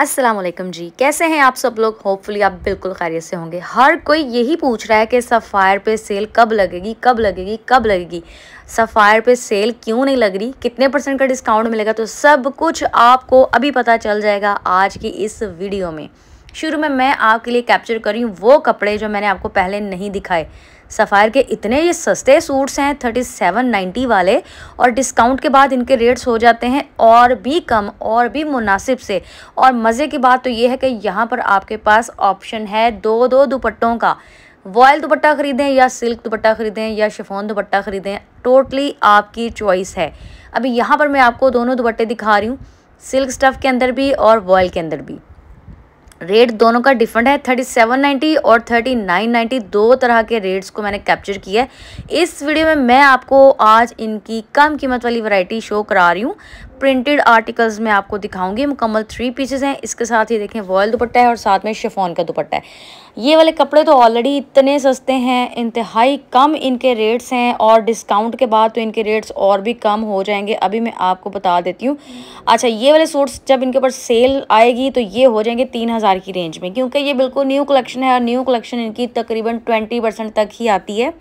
असलम जी कैसे हैं आप सब लोग होपफुली आप बिल्कुल खैरियत से होंगे हर कोई यही पूछ रहा है कि सफ़ायर पे सेल कब लगेगी कब लगेगी कब लगेगी सफ़ायर पे सेल क्यों नहीं लग रही कितने परसेंट का डिस्काउंट मिलेगा तो सब कुछ आपको अभी पता चल जाएगा आज की इस वीडियो में शुरू में मैं आपके लिए कैप्चर कर रही हूँ वो कपड़े जो मैंने आपको पहले नहीं दिखाए सफ़ायर के इतने ये सस्ते सूट्स हैं थर्टी सेवन नाइन्टी वाले और डिस्काउंट के बाद इनके रेट्स हो जाते हैं और भी कम और भी मुनासिब से और मज़े की बात तो ये है कि यहाँ पर आपके पास ऑप्शन है दो दो दुपट्टों का वॉयल दुपट्टा ख़रीदें या सिल्क दुपट्टा ख़रीदें या शिफोन दुपट्टा ख़रीदें टोटली आपकी चॉइस है अभी यहाँ पर मैं आपको दोनों दुपट्टे दिखा रही हूँ सिल्क स्टफ़ के अंदर भी और वॉयल के अंदर भी रेट दोनों का डिफरेंट है थर्टी सेवन नाइन्टी और थर्टी नाइन नाइन्टी दो तरह के रेट्स को मैंने कैप्चर किया है इस वीडियो में मैं आपको आज इनकी कम कीमत वाली वैरायटी शो करा रही हूँ प्रिंटेड आर्टिकल्स में आपको दिखाऊंगी मुकम्मल थ्री पीसेज हैं इसके साथ ही देखें वॉयल दुपट्टा है और साथ में शेफोन का दुपट्टा है ये वाले कपड़े तो ऑलरेडी इतने सस्ते हैं इंतहाई कम इनके रेट्स हैं और डिस्काउंट के बाद तो इनके रेट्स और भी कम हो जाएंगे अभी मैं आपको बता देती हूँ अच्छा ये वाले सूट्स जब इनके ऊपर सेल आएगी तो ये हो जाएंगे तीन हज़ार की रेंज में क्योंकि ये बिल्कुल न्यू कलेक्शन है और न्यू कलेक्शन इनकी तकरीबन ट्वेंटी परसेंट तक ही आती है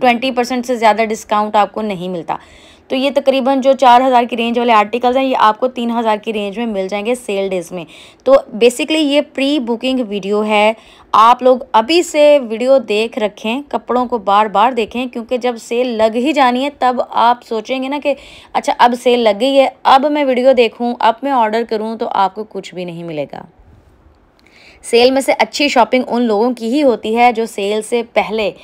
ट्वेंटी परसेंट से ज़्यादा डिस्काउंट आपको नहीं मिलता तो ये तकरीबन जो चार हज़ार की रेंज वाले आर्टिकल्स हैं ये आपको तीन हज़ार की रेंज में मिल जाएंगे सेल डेज में तो बेसिकली ये प्री बुकिंग वीडियो है आप लोग अभी से वीडियो देख रखें कपड़ों को बार बार देखें क्योंकि जब सेल लग ही जानी है तब आप सोचेंगे ना कि अच्छा अब सेल लग गई है अब मैं वीडियो देखूँ अब मैं ऑर्डर करूँ तो आपको कुछ भी नहीं मिलेगा सेल में से अच्छी शॉपिंग उन लोगों की ही होती है जो सेल से पहले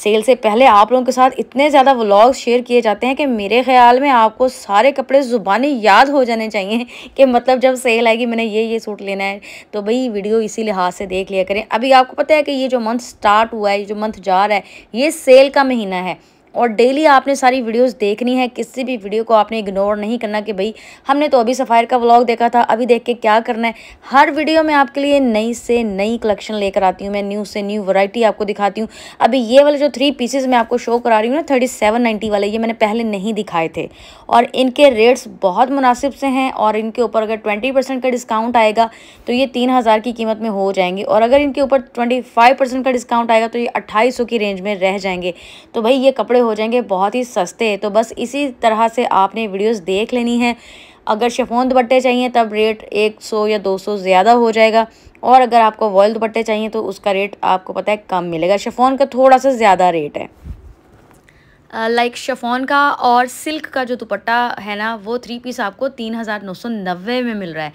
सेल से पहले आप लोगों के साथ इतने ज़्यादा व्लॉग शेयर किए जाते हैं कि मेरे ख्याल में आपको सारे कपड़े ज़ुबानी याद हो जाने चाहिए कि मतलब जब सेल आएगी मैंने ये ये सूट लेना है तो भाई वीडियो इसी लिहाज से देख लिया करें अभी आपको पता है कि ये जो मंथ स्टार्ट हुआ है ये जो मंथ जा रहा है ये सेल का महीना है और डेली आपने सारी वीडियोस देखनी है किसी भी वीडियो को आपने इग्नोर नहीं करना कि भाई हमने तो अभी सफ़ायर का व्लॉग देखा था अभी देख के क्या करना है हर वीडियो में आपके लिए नई से नई कलेक्शन लेकर आती हूँ मैं न्यू से न्यू वैरायटी आपको दिखाती हूँ अभी ये वाले जो थ्री पीसेज मैं आपको शो करा रही हूँ ना थर्टी सेवन नाइन्टी वाले ये मैंने पहले नहीं दिखाए थे और इनके रेट्स बहुत मुनासिब से हैं और इनके ऊपर अगर ट्वेंटी परसेंट का डिस्काउंट आएगा तो ये तीन हज़ार की कीमत में हो जाएंगे और अगर इनके ऊपर ट्वेंटी फाइव परसेंट का डिस्काउंट आएगा तो ये अट्ठाईस सौ की रेंज में रह जाएंगे तो भाई ये कपड़े हो जाएंगे बहुत ही सस्ते तो बस इसी तरह से आपने वीडियोस देख लेनी है अगर शेफोन दुपट्टे चाहिए तब रेट 100 या 200 ज़्यादा हो जाएगा और अगर आपको वॉयल दुपट्टे चाहिए तो उसका रेट आपको पता है कम मिलेगा शेफोन का थोड़ा सा ज़्यादा रेट है लाइक शफोन का और सिल्क का जो दुपट्टा है ना वो थ्री पीस आपको तीन हज़ार नौ सौ नब्बे में मिल रहा है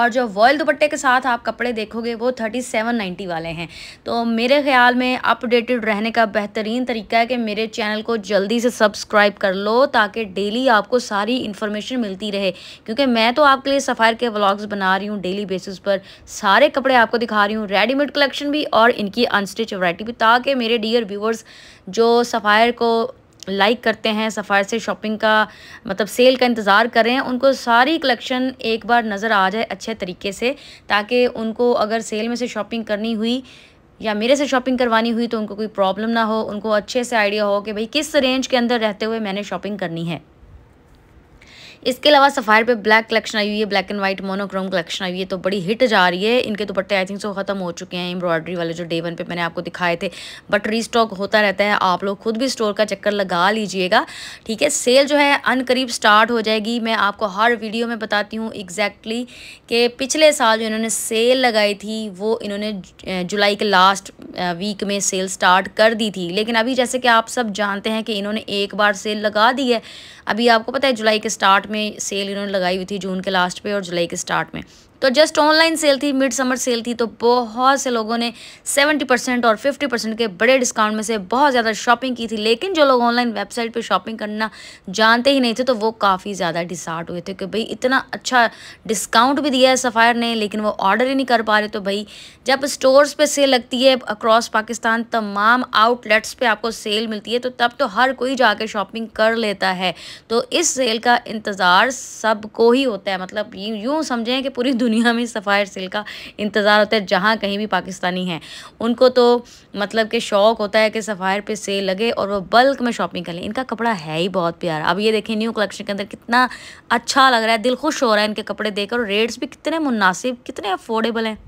और जो वॉयल दुपट्टे के साथ आप कपड़े देखोगे वो थर्टी सेवन नाइन्टी वाले हैं तो मेरे ख्याल में अपडेटेड रहने का बेहतरीन तरीका है कि मेरे चैनल को जल्दी से सब्सक्राइब कर लो ताकि डेली आपको सारी इन्फॉर्मेशन मिलती रहे क्योंकि मैं तो आपके लिए सफ़ायर के व्लाग्स बना रही हूँ डेली बेसिस पर सारे कपड़े आपको दिखा रही हूँ रेडीमेड कलेक्शन भी और इनकी अनस्टिच वराइटी भी ताकि मेरे डियर व्यूवर्स जो सफ़ायर को लाइक करते हैं सफ़ायर से शॉपिंग का मतलब सेल का इंतज़ार कर रहे हैं उनको सारी कलेक्शन एक बार नज़र आ जाए अच्छे तरीके से ताकि उनको अगर सेल में से शॉपिंग करनी हुई या मेरे से शॉपिंग करवानी हुई तो उनको कोई प्रॉब्लम ना हो उनको अच्छे से आइडिया हो कि भाई किस रेंज के अंदर रहते हुए मैंने शॉपिंग करनी है इसके अलावा सफ़ायर पे ब्लैक कलेक्शन आई हुई है black and white monochrome collection आई हुई है तो बड़ी हिट जा रही है इनके दुपट्टे आई थिंक सो ख़त्म हो चुके हैं एम्ब्रॉयडरी वाले जो डे वन पे मैंने आपको दिखाए थे बट रीस्टॉक होता रहता है आप लोग खुद भी स्टोर का चक्कर लगा लीजिएगा ठीक है सेल जो है करीब स्टार्ट हो जाएगी मैं आपको हर वीडियो में बताती हूँ एग्जैक्टली कि पिछले साल जो इन्होंने सेल लगाई थी वो इन्होंने जुलाई के लास्ट वीक में सेल स्टार्ट कर दी थी लेकिन अभी जैसे कि आप सब जानते हैं कि इन्होंने एक बार सेल लगा दी है अभी आपको पता है जुलाई के स्टार्ट में सेल इन्होंने लगाई हुई थी जून के लास्ट पे और जुलाई के स्टार्ट में तो जस्ट ऑनलाइन सेल थी मिड समर सेल थी तो बहुत से लोगों ने 70 परसेंट और 50 परसेंट के बड़े डिस्काउंट में से बहुत ज़्यादा शॉपिंग की थी लेकिन जो लोग ऑनलाइन वेबसाइट पर शॉपिंग करना जानते ही नहीं थे तो वो काफ़ी ज़्यादा डिसार्ट हुए थे कि भाई इतना अच्छा डिस्काउंट भी दिया है सफ़ायर ने लेकिन वो ऑर्डर ही नहीं कर पा रहे तो भाई जब स्टोर्स पर सेल लगती है अक्रॉस पाकिस्तान तमाम आउटलेट्स पर आपको सेल मिलती है तो तब तो हर कोई जाके शॉपिंग कर लेता है तो इस सेल का इंतज़ार सब ही होता है मतलब यूँ समझें कि पूरी दुनिया दुनिया में सफ़ायर सेल का इंतज़ार होता है जहाँ कहीं भी पाकिस्तानी हैं उनको तो मतलब कि शौक होता है कि सफ़ायर पे सेल लगे और वो बल्क में शॉपिंग कर लें इनका कपड़ा है ही बहुत प्यारा अब ये देखें न्यू कलेक्शन के अंदर कितना अच्छा लग रहा है दिल खुश हो रहा है इनके कपड़े देख और रेट्स भी कितने मुनासिब कितने अफोर्डेबल हैं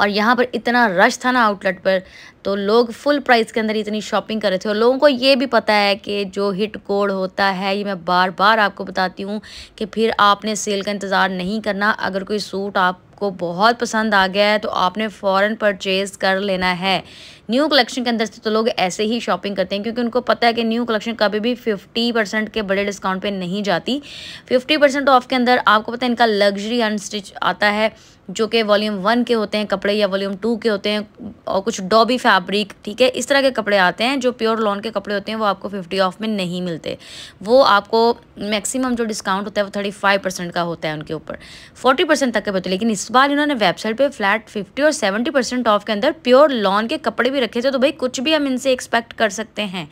और यहाँ पर इतना रश था ना आउटलेट पर तो लोग फुल प्राइस के अंदर इतनी शॉपिंग कर रहे थे और लोगों को ये भी पता है कि जो हिट कोड होता है ये मैं बार बार आपको बताती हूँ कि फिर आपने सेल का इंतज़ार नहीं करना अगर कोई सूट आपको बहुत पसंद आ गया है तो आपने फ़ौर परचेज़ कर लेना है न्यू कलेक्शन के अंदर से तो लोग ऐसे ही शॉपिंग करते हैं क्योंकि उनको पता है कि न्यू कलेक्शन कभी भी फिफ्टी परसेंट के बड़े डिस्काउंट पे नहीं जाती फिफ्टी परसेंट ऑफ के अंदर आपको पता है इनका लग्जरी अनस्टिच आता है जो कि वॉल्यूम वन के होते हैं कपड़े या वॉल्यूम टू के होते हैं और कुछ डॉबी फैब्रिक ठीक है इस तरह के कपड़े आते हैं जो प्योर लॉन के कपड़े होते हैं वो आपको फिफ्टी ऑफ में नहीं मिलते वो आपको मैक्सिमम जो डिस्काउंट होता है वो थर्टी फाइव परसेंट का होता है उनके ऊपर फोर्टी परसेंट तक के होते लेकिन इस बार इन्होंने वेबसाइट पर फ्लैट फिफ्टी और सेवेंटी परसेंट ऑफ के अंदर प्योर लॉन के कपड़े भी भी रखे थे तो भाई कुछ भी हम इनसे एक्सपेक्ट कर सकते हैं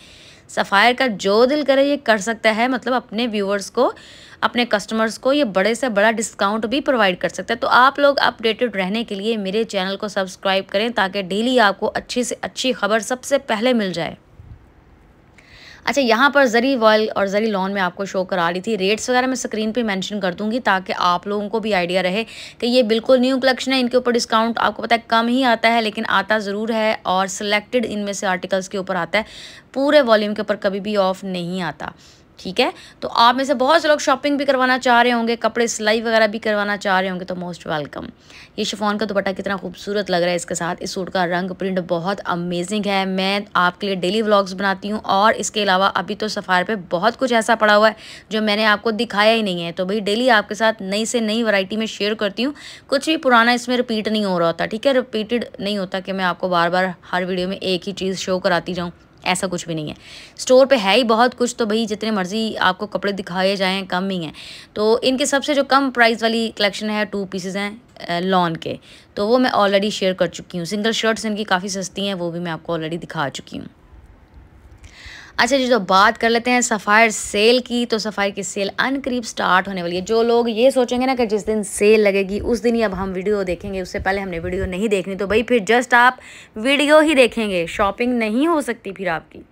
सफ़ायर का जो दिल करे ये कर सकता है मतलब अपने व्यूअर्स को अपने कस्टमर्स को ये बड़े से बड़ा डिस्काउंट भी प्रोवाइड कर सकता है तो आप लोग अपडेटेड रहने के लिए मेरे चैनल को सब्सक्राइब करें ताकि डेली आपको अच्छी से अच्छी खबर सबसे पहले मिल जाए अच्छा यहाँ पर जरी वॉयल और जरी लॉन में आपको शो करा रही थी रेट्स वगैरह मैं स्क्रीन पर मैंशन कर दूँगी ताकि आप लोगों को भी आइडिया रहे कि ये बिल्कुल न्यू कलेक्शन है इनके ऊपर डिस्काउंट आपको पता है कम ही आता है लेकिन आता ज़रूर है और सिलेक्टेड इनमें से आर्टिकल्स के ऊपर आता है पूरे वॉल्यूम के ऊपर कभी भी ऑफ नहीं आता ठीक है तो आप में से बहुत से लोग शॉपिंग भी करवाना चाह रहे होंगे कपड़े सिलाई वगैरह भी करवाना चाह रहे होंगे तो मोस्ट वेलकम ये शिफॉन का दुपट्टा कितना खूबसूरत लग रहा है इसके साथ इस सूट का रंग प्रिंट बहुत अमेजिंग है मैं आपके लिए डेली व्लॉग्स बनाती हूँ और इसके अलावा अभी तो सफ़ार पर बहुत कुछ ऐसा पड़ा हुआ है जो मैंने आपको दिखाया ही नहीं है तो भाई डेली आपके साथ नई से नई वरायटी में शेयर करती हूँ कुछ भी पुराना इसमें रिपीट नहीं हो रहा होता ठीक है रिपीटेड नहीं होता कि मैं आपको बार बार हर वीडियो में एक ही चीज़ शो कराती जाऊँ ऐसा कुछ भी नहीं है स्टोर पे है ही बहुत कुछ तो भाई जितने मर्ज़ी आपको कपड़े दिखाए जाएँ कम ही हैं तो इनके सबसे जो कम प्राइस वाली कलेक्शन है टू पीसेज हैं लॉन के तो वो मैं ऑलरेडी शेयर कर चुकी हूँ सिंगल शर्ट्स इनकी काफ़ी सस्ती हैं वो भी मैं आपको ऑलरेडी दिखा चुकी हूँ अच्छा जी तो बात कर लेते हैं सफ़ायर सेल की तो सफ़ायर की सेल अनकरीब स्टार्ट होने वाली है जो लोग ये सोचेंगे ना कि जिस दिन सेल लगेगी उस दिन ही अब हम वीडियो देखेंगे उससे पहले हमने वीडियो नहीं देखनी तो भाई फिर जस्ट आप वीडियो ही देखेंगे शॉपिंग नहीं हो सकती फिर आपकी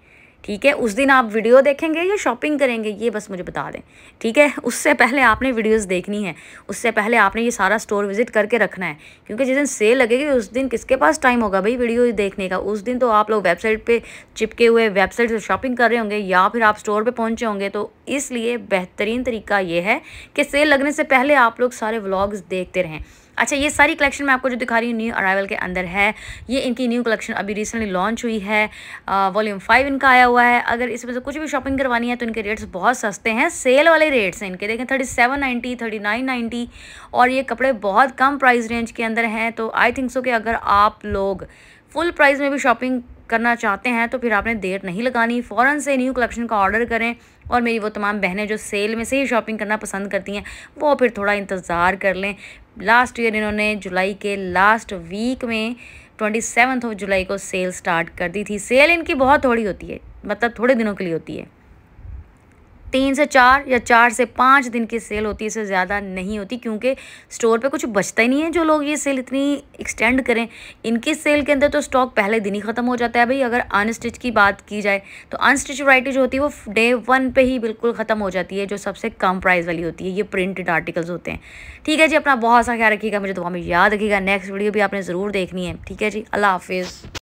ठीक है उस दिन आप वीडियो देखेंगे या शॉपिंग करेंगे ये बस मुझे बता दें ठीक है उससे पहले आपने वीडियोस देखनी है उससे पहले आपने ये सारा स्टोर विज़िट करके रखना है क्योंकि जिस दिन सेल लगेगी उस दिन किसके पास टाइम होगा भाई वीडियो देखने का उस दिन तो आप लोग वेबसाइट पर चिपके हुए वेबसाइट से शॉपिंग कर रहे होंगे या फिर आप स्टोर पर पहुँचे होंगे तो इसलिए बेहतरीन तरीका ये है कि सेल लगने से पहले आप लोग सारे व्लॉग्स देखते रहें अच्छा ये सारी कलेक्शन मैं आपको जो दिखा रही हूँ न्यू अराइवल के अंदर है ये इनकी न्यू कलेक्शन अभी रिसेंटली लॉन्च हुई है वॉल्यूम फाइव इनका आया हुआ है अगर इसमें से कुछ भी शॉपिंग करवानी है तो इनके रेट्स बहुत सस्ते हैं सेल वाले रेट्स हैं इनके देखें thirty seven ninety thirty nine ninety और ये कपड़े बहुत कम प्राइस रेंज के अंदर हैं तो आई थिंक सो कि अगर आप लोग फुल प्राइस में भी शॉपिंग करना चाहते हैं तो फिर आपने देर नहीं लगानी फ़ौरन से न्यू कलेक्शन का ऑर्डर करें और मेरी वो तमाम बहनें जो सेल में से ही शॉपिंग करना पसंद करती हैं वो फिर थोड़ा इंतज़ार कर लें लास्ट ईयर इन्होंने जुलाई के लास्ट वीक में ट्वेंटी सेवन्थ ऑफ जुलाई को सेल स्टार्ट कर दी थी सेल इनकी बहुत थोड़ी होती है मतलब थोड़े दिनों के लिए होती है तीन से चार या चार से पाँच दिन की सेल होती है इससे ज़्यादा नहीं होती क्योंकि स्टोर पे कुछ बचता ही नहीं है जो लोग ये सेल इतनी एक्सटेंड करें इनकी सेल के अंदर तो स्टॉक पहले दिन ही ख़त्म हो जाता है भाई अगर अनस्टिच की बात की जाए तो अनस्टिच वराइटी जो होती है वो डे वन पे ही बिल्कुल ख़त्म हो जाती है जो सबसे कम प्राइस वाली होती है ये प्रिंटेड आर्टिकल्स होते हैं ठीक है जी अपना बहुत सा ख्याल रखिएगा मुझे दुआ में याद रखिएगा नेक्स्ट वीडियो भी आपने ज़रूर देखनी है ठीक है जी अल्लाह हाफिज़